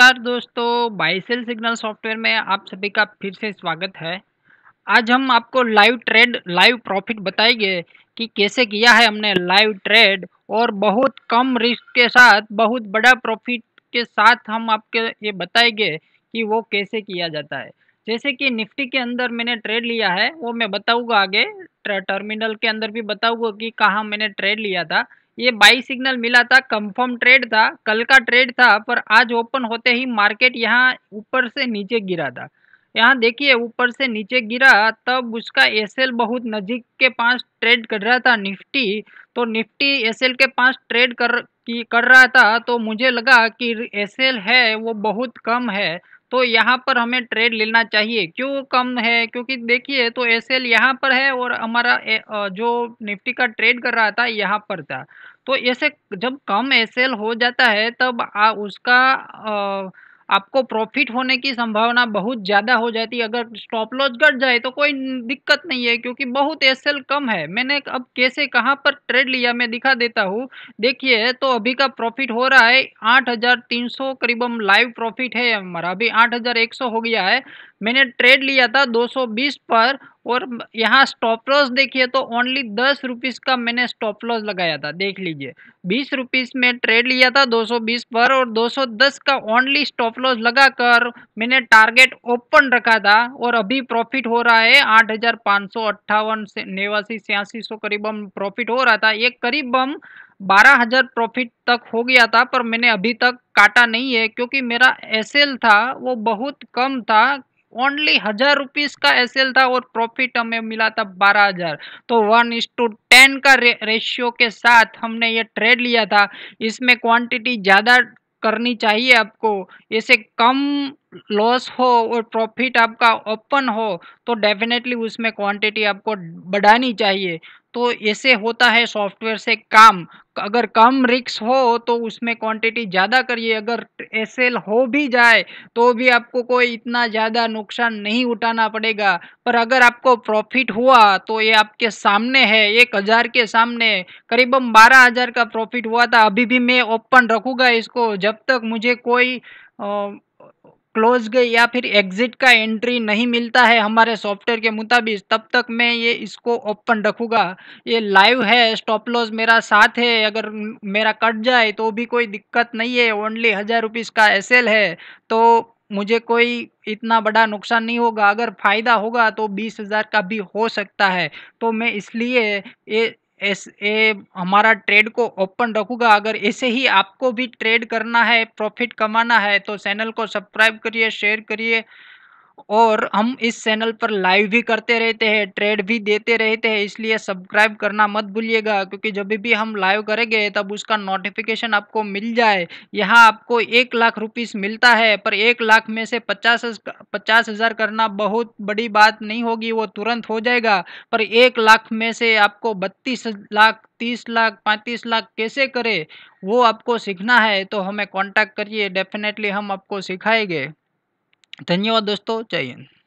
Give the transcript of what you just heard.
नमस्कार दोस्तों buy sell signal software में आप सभी का फिर से स्वागत है आज हम आपको लाइव ट्रेड लाइव प्रॉफिट बताएंगे कि कैसे किया है हमने लाइव ट्रेड और बहुत कम रिस्क के साथ बहुत बड़ा प्रॉफिट के साथ हम आपके ये बताएंगे कि वो कैसे किया जाता है जैसे कि निफ्टी के अंदर मैंने ट्रेड लिया है वो मैं बताऊँगा आगे टर्मिनल के अंदर भी बताऊँगा कि कहाँ मैंने ट्रेड लिया था ये बाई सिग्नल मिला था कंफर्म ट्रेड था कल का ट्रेड था पर आज ओपन होते ही मार्केट यहाँ ऊपर से नीचे गिरा था यहाँ देखिए ऊपर से नीचे गिरा तब उसका एसएल बहुत नज़दीक के पास ट्रेड कर रहा था निफ्टी तो निफ्टी एसएल के पास ट्रेड कर कर रहा था तो मुझे लगा कि एसएल है वो बहुत कम है तो यहाँ पर हमें ट्रेड लेना चाहिए क्यों कम है क्योंकि देखिए तो एस एल यहाँ पर है और हमारा जो निफ्टी का ट्रेड कर रहा था यहाँ पर था तो ऐसे जब कम एस एल हो जाता है तब आ, उसका आ, आपको प्रॉफिट होने की संभावना बहुत ज़्यादा हो जाती है अगर स्टॉप लॉस घट जाए तो कोई दिक्कत नहीं है क्योंकि बहुत एस कम है मैंने अब कैसे कहाँ पर ट्रेड लिया मैं दिखा देता हूँ देखिए तो अभी का प्रॉफिट हो रहा है आठ हज़ार तीन सौ करीबन लाइव प्रॉफिट है हमारा अभी आठ हज़ार एक सौ हो गया है मैंने ट्रेड लिया था 220 पर और यहाँ स्टॉप लॉस देखिए तो ओनली दस रुपीज़ का मैंने स्टॉप लॉस लगाया था देख लीजिए बीस रुपीज़ में ट्रेड लिया था 220 पर और 210 का ओनली स्टॉप लॉस लगाकर मैंने टारगेट ओपन रखा था और अभी प्रॉफिट हो रहा है आठ हज़ार पाँच सौ अट्ठावन नेवासी छियासी सौ करीबम प्रॉफिट हो रहा था ये करीबम बारह हजार प्रॉफिट तक हो गया था पर मैंने अभी तक काटा नहीं है क्योंकि मेरा एसएल था वो बहुत कम था ओनली हजार रुपीज का एस था और प्रॉफिट हमें मिला था बारह हजार तो वन इज टू टेन का रे, रेशियो के साथ हमने ये ट्रेड लिया था इसमें क्वांटिटी ज़्यादा करनी चाहिए आपको इसे कम लॉस हो और प्रॉफिट आपका ओपन हो तो डेफिनेटली उसमें क्वांटिटी आपको बढ़ानी चाहिए तो ऐसे होता है सॉफ्टवेयर से काम अगर कम रिक्स हो तो उसमें क्वांटिटी ज़्यादा करिए अगर एस हो भी जाए तो भी आपको कोई इतना ज़्यादा नुकसान नहीं उठाना पड़ेगा पर अगर आपको प्रॉफिट हुआ तो ये आपके सामने है एक हज़ार के सामने करीबन बारह हज़ार का प्रॉफिट हुआ था अभी भी मैं ओपन रखूँगा इसको जब तक मुझे कोई आ, क्लोज गए या फिर एग्जिट का एंट्री नहीं मिलता है हमारे सॉफ्टवेयर के मुताबिक तब तक मैं ये इसको ओपन रखूँगा ये लाइव है स्टॉप लॉस मेरा साथ है अगर मेरा कट जाए तो भी कोई दिक्कत नहीं है ओनली हज़ार रुपीज़ का एस है तो मुझे कोई इतना बड़ा नुकसान नहीं होगा अगर फ़ायदा होगा तो बीस हज़ार का भी हो सकता है तो मैं इसलिए ये ऐसे हमारा ट्रेड को ओपन रखूँगा अगर ऐसे ही आपको भी ट्रेड करना है प्रॉफिट कमाना है तो चैनल को सब्सक्राइब करिए शेयर करिए और हम इस चैनल पर लाइव भी करते रहते हैं ट्रेड भी देते रहते हैं इसलिए सब्सक्राइब करना मत भूलिएगा क्योंकि जब भी हम लाइव करेंगे तब उसका नोटिफिकेशन आपको मिल जाए यहाँ आपको एक लाख रुपीस मिलता है पर एक लाख में से पचास पचास हज़ार करना बहुत बड़ी बात नहीं होगी वो तुरंत हो जाएगा पर एक लाख में से आपको बत्तीस लाख तीस लाख पैंतीस लाख कैसे करे वो आपको सीखना है तो हमें कॉन्टैक्ट करिए डेफिनेटली हम आपको सिखाएंगे धन्यवाद दोस्तों जय हिंद